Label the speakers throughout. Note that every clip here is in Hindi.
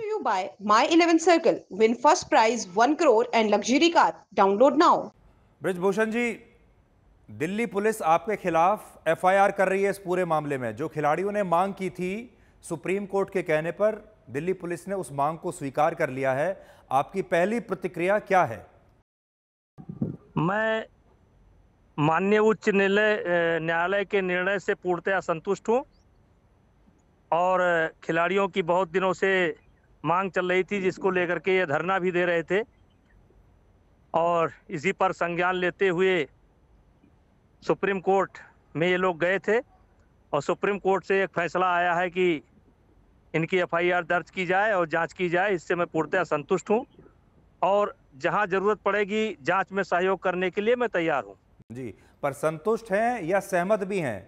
Speaker 1: to you by My 11 Circle. Win first prize 1 crore and luxury car. Download now.
Speaker 2: Brijbhushan ji, Delhi police आपके खिलाफ एफआईआर कर रही है इस पूरे मामले में जो खिलाड़ियों ने मांग की थी सुप्रीम कोर्ट के कहने पर दिल्ली पुलिस ने उस मांग को स्वीकार कर लिया है आपकी पहली प्रतिक्रिया क्या है
Speaker 1: मैं माननीय उच्च न्यायालय के निर्णय से पूर्णतया संतुष्ट हूँ और खिलाड़ियों की बहुत दिनों से मांग चल रही थी हम्म, जिसको हम्म, हम्म। लेकर के ये धरना भी दे रहे थे और इसी पर संज्ञान लेते हुए सुप्रीम कोर्ट में ये लोग गए थे और सुप्रीम कोर्ट से एक फैसला आया है कि इनकी एफआईआर दर्ज की जाए और जांच की जाए इससे मैं पूर्णतः संतुष्ट हूं और जहां जरूरत पड़ेगी जांच में सहयोग करने के लिए मैं तैयार हूं
Speaker 2: जी पर संतुष्ट हैं या सहमत भी हैं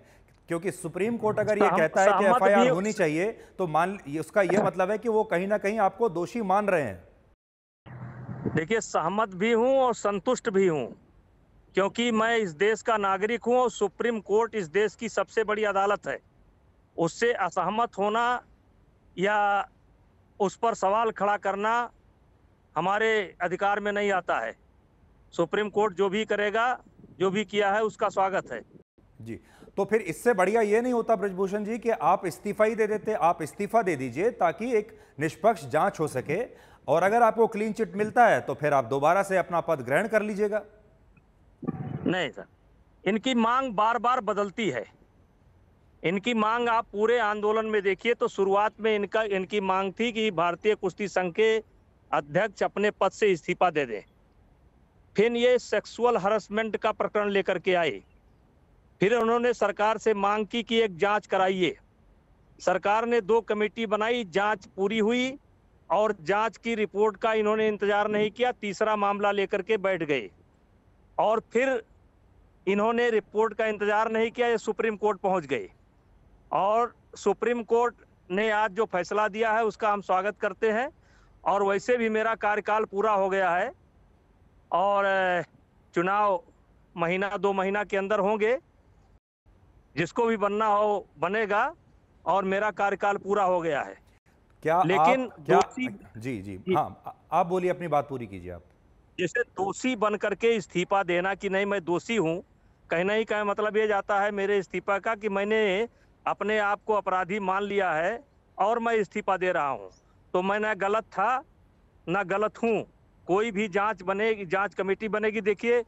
Speaker 2: क्योंकि सुप्रीम कोर्ट अगर ये कहता है कि एफआईआर होनी चाहिए तो मान उसका ये मतलब है कि वो कहीं ना कहीं आपको दोषी मान रहे
Speaker 1: हैं देखिए सहमत भी हूँ और संतुष्ट भी हूँ क्योंकि मैं इस देश का नागरिक हूँ और सुप्रीम कोर्ट इस देश की सबसे बड़ी अदालत है उससे असहमत होना या उस पर सवाल खड़ा करना हमारे अधिकार में नहीं आता है सुप्रीम कोर्ट जो भी करेगा जो भी किया है उसका स्वागत है जी तो फिर इससे बढ़िया
Speaker 2: ये नहीं होता ब्रजभूषण जी कि आप इस्तीफा ही दे देते आप इस्तीफा दे दीजिए ताकि एक निष्पक्ष जांच हो सके और अगर आपको क्लीन चिट मिलता है तो फिर आप दोबारा से अपना पद ग्रहण कर लीजिएगा
Speaker 1: नहीं सर इनकी मांग बार बार बदलती है इनकी मांग आप पूरे आंदोलन में देखिए तो शुरुआत में इनका इनकी मांग थी कि भारतीय कुश्ती संघ के अध्यक्ष अपने पद से इस्तीफा दे दें फिर ये सेक्सुअल हरसमेंट का प्रकरण लेकर के आई फिर उन्होंने सरकार से मांग की कि एक जांच कराइए सरकार ने दो कमेटी बनाई जांच पूरी हुई और जांच की रिपोर्ट का इन्होंने इंतजार नहीं किया तीसरा मामला लेकर के बैठ गए और फिर इन्होंने रिपोर्ट का इंतजार नहीं किया ये सुप्रीम कोर्ट पहुंच गए और सुप्रीम कोर्ट ने आज जो फैसला दिया है उसका हम स्वागत करते हैं और वैसे भी मेरा कार्यकाल पूरा हो गया है और चुनाव महीना दो महीना के अंदर होंगे जिसको भी बनना हो बनेगा और मेरा कार्यकाल पूरा हो गया है क्या लेकिन आप, क्या जी जी हाँ आप बोलिए अपनी बात पूरी कीजिए आप जैसे दोषी बन करके इस्तीफा देना कि नहीं मैं दोषी हूँ कहना ही कहें मतलब ये जाता है मेरे इस्तीफा का कि मैंने अपने आप को अपराधी मान लिया है और मैं इस्तीफा दे रहा हूँ तो मैं ना गलत था ना गलत हूँ कोई भी जांच बनेगी जांच कमेटी बनेगी देखिए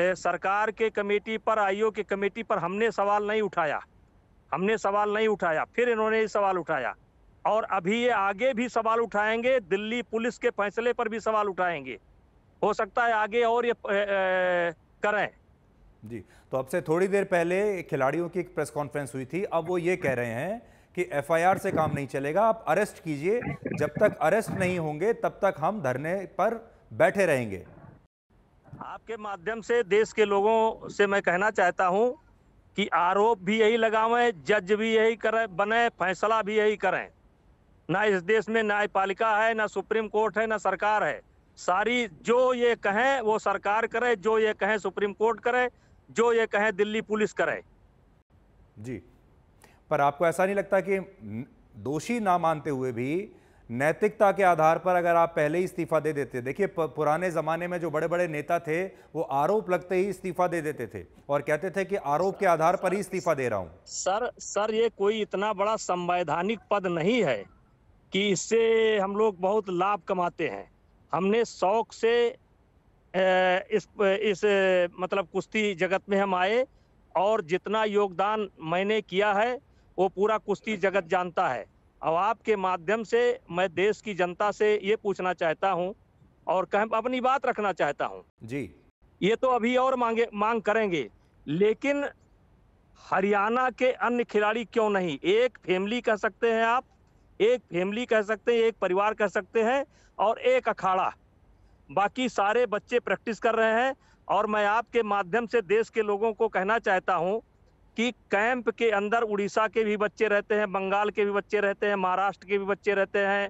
Speaker 1: सरकार के कमेटी पर आईओ के कमेटी पर हमने सवाल नहीं उठाया हमने सवाल नहीं उठाया फिर इन्होंने ये सवाल उठाया और अभी ये आगे भी सवाल उठाएंगे दिल्ली पुलिस के फैसले पर भी सवाल उठाएंगे हो सकता है आगे और ये करें
Speaker 2: जी तो अब से थोड़ी देर पहले खिलाड़ियों की एक प्रेस कॉन्फ्रेंस हुई थी अब वो ये कह रहे हैं कि एफआईआर से काम नहीं चलेगा आप अरेस्ट कीजिए जब तक अरेस्ट नहीं होंगे तब तक हम धरने पर बैठे रहेंगे
Speaker 1: आपके माध्यम से देश के लोगों से मैं कहना चाहता हूं कि आरोप भी यही लगावें जज भी यही करें बने फैसला भी यही करें ना इस देश में न्यायपालिका है ना सुप्रीम कोर्ट है ना सरकार है सारी जो ये कहें वो सरकार करे जो ये कहें सुप्रीम कोर्ट करे जो ये कहें दिल्ली पुलिस करे
Speaker 2: जी पर आपको ऐसा नहीं लगता कि दोषी ना मानते हुए भी नैतिकता के आधार पर अगर आप पहले ही इस्तीफा दे देते देखिए पुराने ज़माने में जो बड़े बड़े नेता थे वो आरोप लगते ही इस्तीफा दे देते थे और कहते थे कि आरोप के आधार पर ही इस्तीफा दे रहा हूँ
Speaker 1: सर सर ये कोई इतना बड़ा संवैधानिक पद नहीं है कि इससे हम लोग बहुत लाभ कमाते हैं हमने शौक से इस इस मतलब कुश्ती जगत में हम आए और जितना योगदान मैंने किया है वो पूरा कुश्ती जगत जानता है अब आपके माध्यम से मैं देश की जनता से ये पूछना चाहता हूँ और कह अपनी बात रखना चाहता हूँ जी ये तो अभी और मांगे मांग करेंगे लेकिन हरियाणा के अन्य खिलाड़ी क्यों नहीं एक फैमिली कह सकते हैं आप एक फैमिली कह सकते हैं एक परिवार कह सकते हैं और एक अखाड़ा बाकी सारे बच्चे प्रैक्टिस कर रहे हैं और मैं आपके माध्यम से देश के लोगों को कहना चाहता हूं कि कैंप के अंदर उड़ीसा के भी बच्चे रहते हैं बंगाल के भी बच्चे रहते हैं महाराष्ट्र के भी बच्चे रहते हैं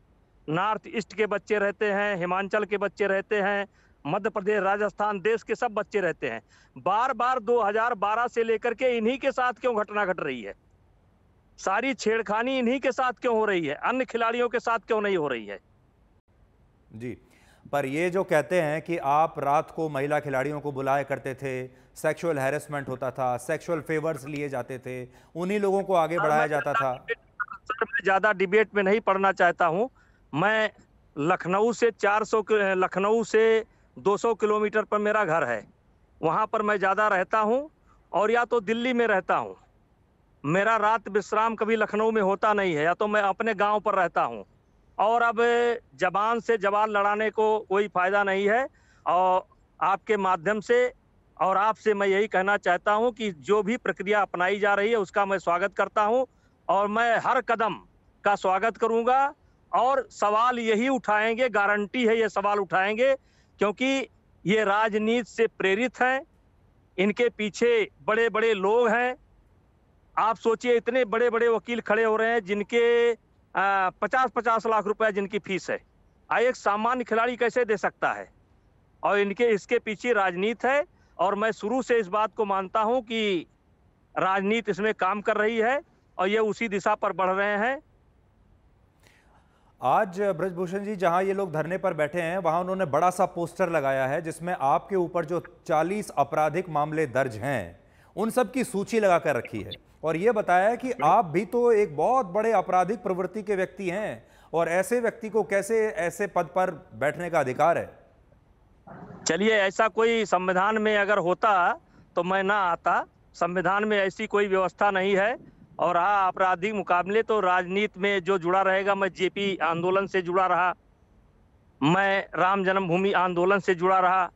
Speaker 1: नॉर्थ ईस्ट के बच्चे रहते हैं हिमाचल के बच्चे रहते हैं मध्य प्रदेश राजस्थान देश के सब बच्चे रहते हैं बार बार 2012 से लेकर के इन्हीं के साथ क्यों घटना घट रही है सारी छेड़खानी इन्हीं के साथ क्यों हो रही है अन्य खिलाड़ियों के साथ क्यों नहीं हो रही है
Speaker 2: जी पर ये जो कहते हैं कि आप रात को महिला खिलाड़ियों को बुलाया करते थे सेक्सुअल हैरेसमेंट होता था सेक्सुअल फेवर्स लिए जाते थे
Speaker 1: उन्हीं लोगों को आगे हाँ, बढ़ाया जाता था ज़्यादा डिबेट में नहीं पढ़ना चाहता हूँ मैं लखनऊ से 400 लखनऊ से 200 किलोमीटर पर मेरा घर है वहाँ पर मैं ज़्यादा रहता हूँ और या तो दिल्ली में रहता हूँ मेरा रात विश्राम कभी लखनऊ में होता नहीं है या तो मैं अपने गाँव पर रहता हूँ और अब जबान से जवान लड़ाने को कोई फ़ायदा नहीं है और आपके माध्यम से और आपसे मैं यही कहना चाहता हूं कि जो भी प्रक्रिया अपनाई जा रही है उसका मैं स्वागत करता हूं और मैं हर कदम का स्वागत करूंगा और सवाल यही उठाएंगे गारंटी है ये सवाल उठाएंगे क्योंकि ये राजनीति से प्रेरित हैं इनके पीछे बड़े बड़े लोग हैं आप सोचिए इतने बड़े बड़े वकील खड़े हो रहे हैं जिनके पचास पचास लाख रुपया जिनकी फीस है आ एक सामान्य खिलाड़ी कैसे दे सकता है और इनके इसके पीछे राजनीति है और मैं शुरू से इस बात को मानता हूं कि राजनीति इसमें काम कर रही है और ये उसी दिशा पर बढ़ रहे हैं
Speaker 2: आज ब्रजभूषण जी जहां ये लोग धरने पर बैठे हैं वहां उन्होंने बड़ा सा पोस्टर लगाया है जिसमें आपके ऊपर जो 40 आपराधिक मामले दर्ज हैं उन सब की सूची लगा कर रखी है और ये बताया कि आप भी तो एक बहुत बड़े आपराधिक प्रवृत्ति के व्यक्ति हैं और ऐसे व्यक्ति को कैसे ऐसे पद पर बैठने का अधिकार है
Speaker 1: चलिए ऐसा कोई संविधान में अगर होता तो मैं ना आता संविधान में ऐसी कोई व्यवस्था नहीं है और हाँ आपराधिक मुकाबले तो राजनीति में जो जुड़ा रहेगा मैं जेपी आंदोलन से जुड़ा रहा मैं राम जन्मभूमि आंदोलन से जुड़ा रहा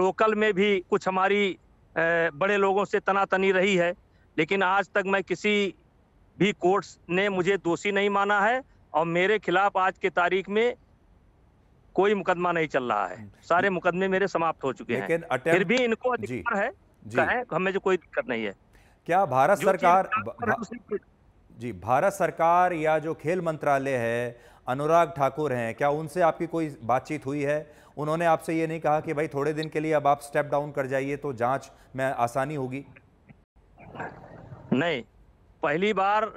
Speaker 1: लोकल में भी कुछ हमारी बड़े लोगों से तनातनी रही है लेकिन आज तक मैं किसी भी कोर्ट ने मुझे दोषी नहीं माना है और मेरे खिलाफ आज के तारीख में कोई मुकदमा नहीं चल रहा है सारे मुकदमे मेरे समाप्त हो चुके हैं फिर भी इनको अधिकार है कहें तो हमें जो कोई दिक्कत नहीं है क्या भारत सरकार
Speaker 2: भा... जी भारत सरकार या जो खेल मंत्रालय है अनुराग ठाकुर हैं क्या उनसे आपकी कोई बातचीत हुई है उन्होंने आपसे ये नहीं कहा कि भाई थोड़े दिन के लिए अब आप स्टेप डाउन कर जाइए तो जांच में आसानी होगी
Speaker 1: नहीं पहली बार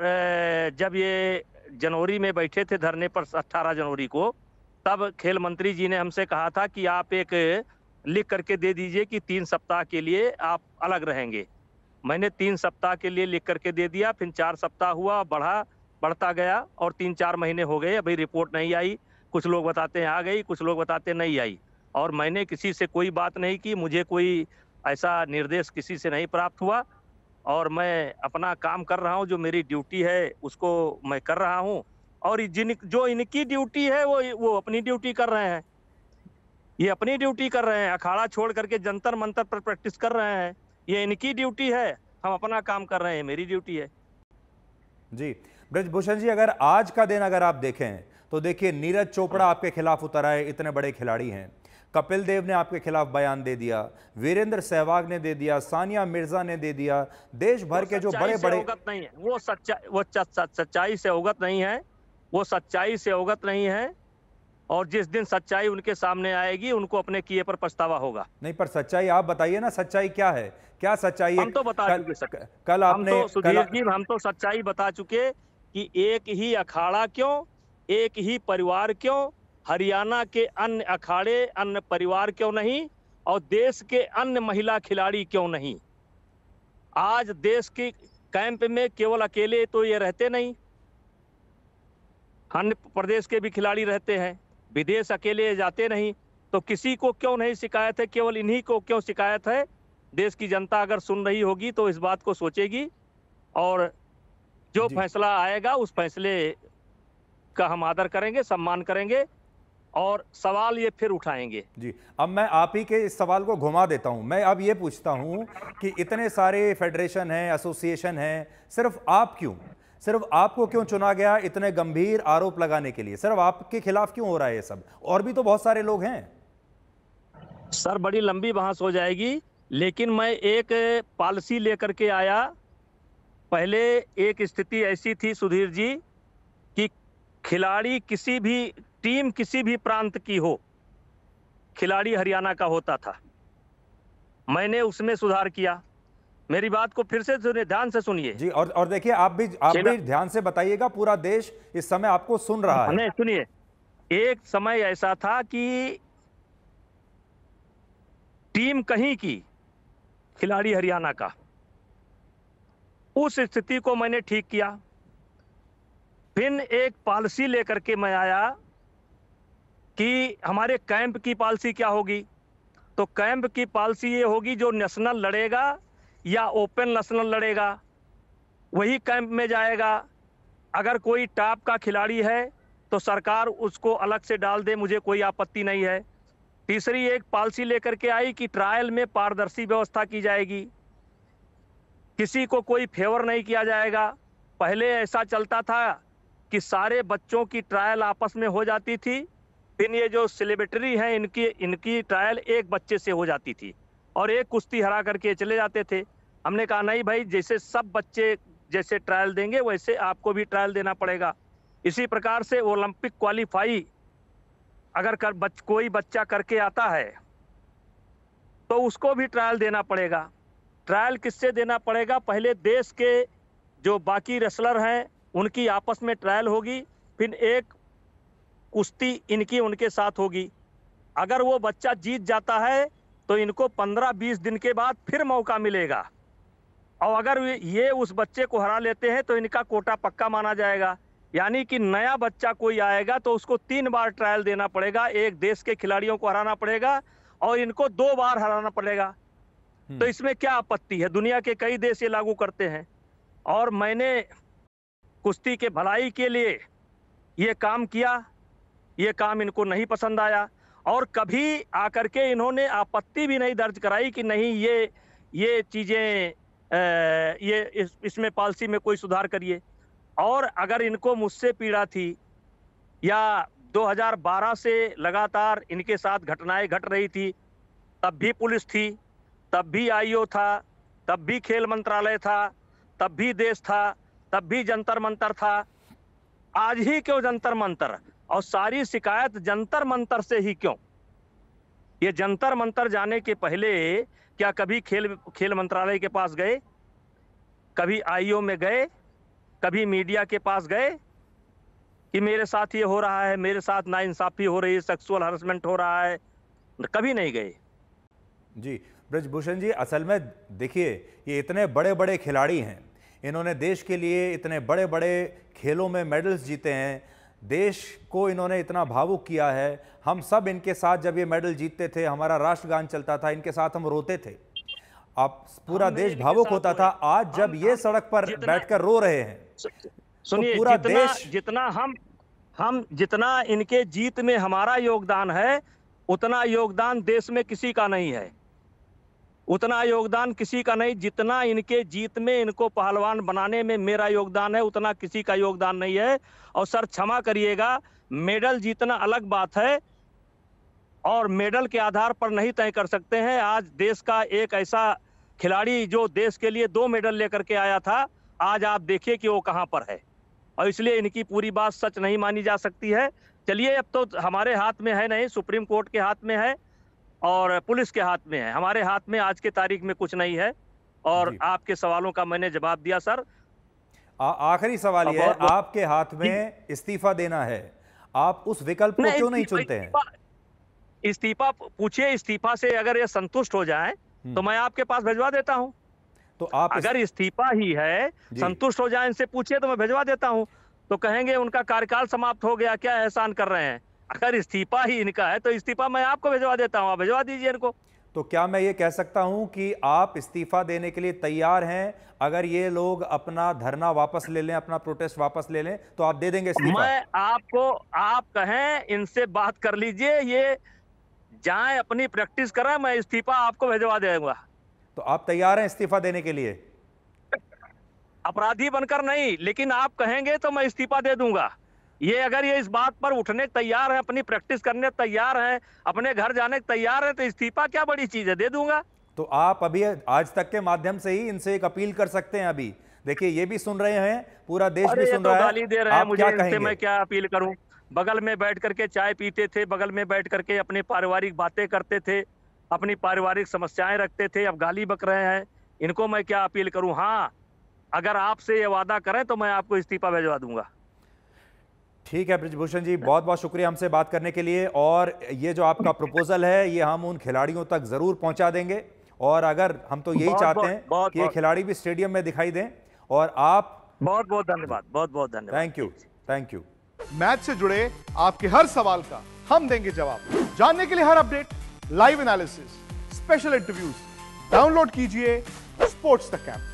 Speaker 1: जब ये जनवरी में बैठे थे धरने पर 18 जनवरी को तब खेल मंत्री जी ने हमसे कहा था कि आप एक लिख करके दे दीजिए कि तीन सप्ताह के लिए आप अलग रहेंगे मैंने तीन सप्ताह के लिए लिख करके दे दिया फिर चार सप्ताह हुआ बढ़ा बढ़ता गया और तीन चार महीने हो गए अभी रिपोर्ट नहीं आई कुछ लोग बताते हैं आ गई कुछ लोग बताते नहीं आई और मैंने किसी से कोई बात नहीं की मुझे कोई ऐसा निर्देश किसी से नहीं प्राप्त हुआ और मैं अपना काम कर रहा हूँ जो मेरी ड्यूटी है उसको मैं कर रहा हूँ और जिन जो इनकी ड्यूटी है वो वो अपनी ड्यूटी कर रहे हैं ये अपनी ड्यूटी कर रहे हैं अखाड़ा छोड़ करके जंतर मंतर पर प्रैक्टिस कर रहे हैं ये इनकी ड्यूटी है हम अपना काम कर रहे हैं मेरी ड्यूटी है
Speaker 2: जी ब्रजभूषण जी अगर आज का दिन अगर आप देखें तो देखिए नीरज चोपड़ा आपके खिलाफ उतर आए इतने बड़े खिलाड़ी हैं कपिल देव ने आपके खिलाफ बयान दे दिया वीरेंद्र सहवाग ने दे दिया सानिया मिर्जा ने दे दिया देश भर के जो बड़े बड़े अवगत
Speaker 1: नहीं है वो सच्चा वो सच्चाई से अवगत नहीं है वो सच्चाई से अवगत नहीं है और जिस दिन सच्चाई उनके सामने आएगी उनको अपने किए पर पछतावा होगा
Speaker 2: नहीं पर सच्चाई आप बताइए ना सच्चाई क्या है क्या सच्चाई हम तो
Speaker 1: बता कल, चुके
Speaker 2: कल आपने तो
Speaker 1: जी हम तो सच्चाई बता चुके कि एक ही अखाड़ा क्यों एक ही परिवार क्यों हरियाणा के अन्य अखाड़े अन्य परिवार क्यों नहीं और देश के अन्य महिला खिलाड़ी क्यों नहीं आज देश के कैंप में केवल अकेले तो ये रहते नहीं अन्य प्रदेश के भी खिलाड़ी रहते हैं विदेश अकेले जाते नहीं तो किसी को क्यों नहीं शिकायत है केवल इन्हीं को क्यों शिकायत है देश की जनता अगर सुन रही होगी तो इस बात को सोचेगी और जो फैसला आएगा उस फैसले का हम आदर करेंगे सम्मान करेंगे और सवाल ये फिर उठाएंगे जी अब मैं आप ही के इस सवाल को घुमा
Speaker 2: देता हूं मैं अब ये पूछता हूं कि इतने सारे फेडरेशन हैं एसोसिएशन हैं सिर्फ आप क्यों सिर्फ आपको क्यों चुना गया इतने गंभीर आरोप लगाने के लिए सिर्फ आपके
Speaker 1: खिलाफ क्यों हो रहा है ये सब और भी तो बहुत सारे लोग हैं सर बड़ी लंबी बहस हो जाएगी लेकिन मैं एक पॉलिसी लेकर के आया पहले एक स्थिति ऐसी थी सुधीर जी कि खिलाड़ी किसी भी टीम किसी भी प्रांत की हो खिलाड़ी हरियाणा का होता था मैंने उसमें सुधार किया मेरी बात को फिर से सुनिए ध्यान से सुनिए जी और और देखिए आप भी आप भी ध्यान
Speaker 2: से बताइएगा पूरा देश इस समय आपको सुन रहा है नहीं
Speaker 1: सुनिए एक समय ऐसा था कि टीम कहीं की खिलाड़ी हरियाणा का उस स्थिति को मैंने ठीक किया फिर एक पॉलिसी लेकर के मैं आया कि हमारे कैंप की पॉलिसी क्या होगी तो कैंप की पॉलिसी ये होगी जो नेशनल लड़ेगा या ओपन नेशनल लड़ेगा वही कैंप में जाएगा अगर कोई टॉप का खिलाड़ी है तो सरकार उसको अलग से डाल दे मुझे कोई आपत्ति नहीं है तीसरी एक पॉलिसी लेकर के आई कि ट्रायल में पारदर्शी व्यवस्था की जाएगी किसी को कोई फेवर नहीं किया जाएगा पहले ऐसा चलता था कि सारे बच्चों की ट्रायल आपस में हो जाती थी फिर ये जो सेलिब्रिटरी हैं इनकी इनकी ट्रायल एक बच्चे से हो जाती थी और एक कुश्ती हरा करके चले जाते थे हमने कहा नहीं भाई जैसे सब बच्चे जैसे ट्रायल देंगे वैसे आपको भी ट्रायल देना पड़ेगा इसी प्रकार से ओलंपिक क्वालिफाई अगर कर बच, कोई बच्चा करके आता है तो उसको भी ट्रायल देना पड़ेगा ट्रायल किससे देना पड़ेगा पहले देश के जो बाकी रेसलर हैं उनकी आपस में ट्रायल होगी फिर एक कुश्ती इनकी उनके साथ होगी अगर वो बच्चा जीत जाता है तो इनको 15-20 दिन के बाद फिर मौका मिलेगा और अगर ये उस बच्चे को हरा लेते हैं तो इनका कोटा पक्का माना जाएगा यानी कि नया बच्चा कोई आएगा तो उसको तीन बार ट्रायल देना पड़ेगा एक देश के खिलाड़ियों को हराना पड़ेगा और इनको दो बार हराना पड़ेगा तो हम्म। इसमें क्या आपत्ति है दुनिया के कई देश ये लागू करते हैं और मैंने कुश्ती के भलाई के लिए ये काम किया ये काम इनको नहीं पसंद आया और कभी आकर के इन्होंने आपत्ति भी नहीं दर्ज कराई कि नहीं ये ये चीज़ें ये इस इसमें पॉलिसी में कोई सुधार करिए और अगर इनको मुझसे पीड़ा थी या 2012 से लगातार इनके साथ घटनाएं घट रही थी तब भी पुलिस थी तब भी आईओ था तब भी खेल मंत्रालय था तब भी देश था तब भी जंतर मंतर था आज ही क्यों जंतर मंतर और सारी शिकायत जंतर मंतर से ही क्यों ये जंतर मंतर जाने के पहले क्या कभी खेल खेल मंत्रालय के पास गए कभी आईओ में गए कभी मीडिया के पास गए कि मेरे साथ ये हो रहा है मेरे साथ नाइंसाफ़ी हो रही है सेक्सुअल हरसमेंट हो रहा है कभी नहीं गए जी
Speaker 2: ब्रजभूषण जी असल में देखिए ये इतने बड़े बड़े खिलाड़ी हैं इन्होंने देश के लिए इतने बड़े बड़े खेलों में मेडल्स जीते हैं देश को इन्होंने इतना भावुक किया है हम सब इनके साथ जब ये मेडल जीतते थे हमारा राष्ट्रगान चलता था इनके साथ हम
Speaker 1: रोते थे अब पूरा देश भावुक होता था आज जब ये सड़क पर बैठकर रो रहे हैं तो सुनिए तो पूरा देश जितना हम हम जितना इनके जीत में हमारा योगदान है उतना योगदान देश में किसी का नहीं है उतना योगदान किसी का नहीं जितना इनके जीत में इनको पहलवान बनाने में मेरा योगदान है उतना किसी का योगदान नहीं है और सर क्षमा करिएगा मेडल जीतना अलग बात है और मेडल के आधार पर नहीं तय कर सकते हैं आज देश का एक ऐसा खिलाड़ी जो देश के लिए दो मेडल लेकर के आया था आज आप देखिए कि वो कहाँ पर है और इसलिए इनकी पूरी बात सच नहीं मानी जा सकती है चलिए अब तो हमारे हाथ में है नहीं सुप्रीम कोर्ट के हाथ में है और पुलिस के हाथ में है हमारे हाथ में आज के तारीख में कुछ नहीं है और आपके सवालों का मैंने जवाब दिया सर
Speaker 2: आखिरी सवाल यह है आपके हाथ में इस्तीफा देना है आप उस विकल्प को क्यों नहीं चुनते हैं
Speaker 1: इस्तीफा पूछिए इस्तीफा से अगर ये संतुष्ट हो जाए हम्म। तो मैं आपके पास भिजवा देता हूँ तो आप अगर इस्तीफा ही है संतुष्ट हो जाए इनसे पूछिए तो मैं भिजवा देता हूँ तो कहेंगे उनका कार्यकाल समाप्त हो गया क्या एहसान कर रहे हैं अगर इस्तीफा ही इनका है तो इस्तीफा मैं आपको भिजवा देता हूँ आप भिजवा दीजिए इनको तो क्या मैं ये कह
Speaker 2: सकता हूँ कि आप इस्तीफा देने के लिए तैयार हैं अगर ये लोग अपना धरना वापस ले लें अपना प्रोटेस्ट वापस ले लें तो आप दे देंगे इस्तीफा मैं
Speaker 1: आपको आप कहें इनसे बात कर लीजिए ये जाए अपनी प्रैक्टिस करें मैं इस्तीफा आपको भिजवा देगा तो आप तैयार हैं इस्तीफा देने के लिए अपराधी बनकर नहीं लेकिन आप कहेंगे तो मैं इस्तीफा दे दूंगा ये अगर ये इस बात पर उठने तैयार है अपनी प्रैक्टिस करने तैयार है अपने घर जाने तैयार है तो इस्तीफा क्या बड़ी चीज़ है दे दूंगा
Speaker 2: तो आप अभी आज तक के माध्यम से ही इनसे एक अपील कर सकते हैं अभी देखिए ये भी सुन रहे हैं पूरा देश भी सुन तो रहा है दे रहे हैं मुझे क्या मैं
Speaker 1: क्या अपील करूँ बगल में बैठ करके चाय पीते थे बगल में बैठ करके अपनी पारिवारिक बातें करते थे अपनी पारिवारिक समस्याएं रखते थे अब गाली बक रहे हैं इनको मैं क्या अपील करूं हाँ अगर आपसे ये वादा करें तो मैं आपको इस्तीफा भेजवा दूंगा
Speaker 2: ठीक है ब्रिजभूषण जी बहुत बहुत शुक्रिया हमसे बात करने के लिए और ये जो आपका प्रपोजल है ये हम उन खिलाड़ियों तक ज़रूर पहुंचा देंगे और अगर हम तो यही चाहते हैं कि ये खिलाड़ी भी स्टेडियम में दिखाई दें और आप बहुत बहुत धन्यवाद बहुत बहुत धन्यवाद thank you thank you match से जुड़े आपके हर सवाल
Speaker 1: का हम देंगे जवाब जानने के लिए हर update live analysis special interviews download कीजिए स्पोर्ट्स तक ऐप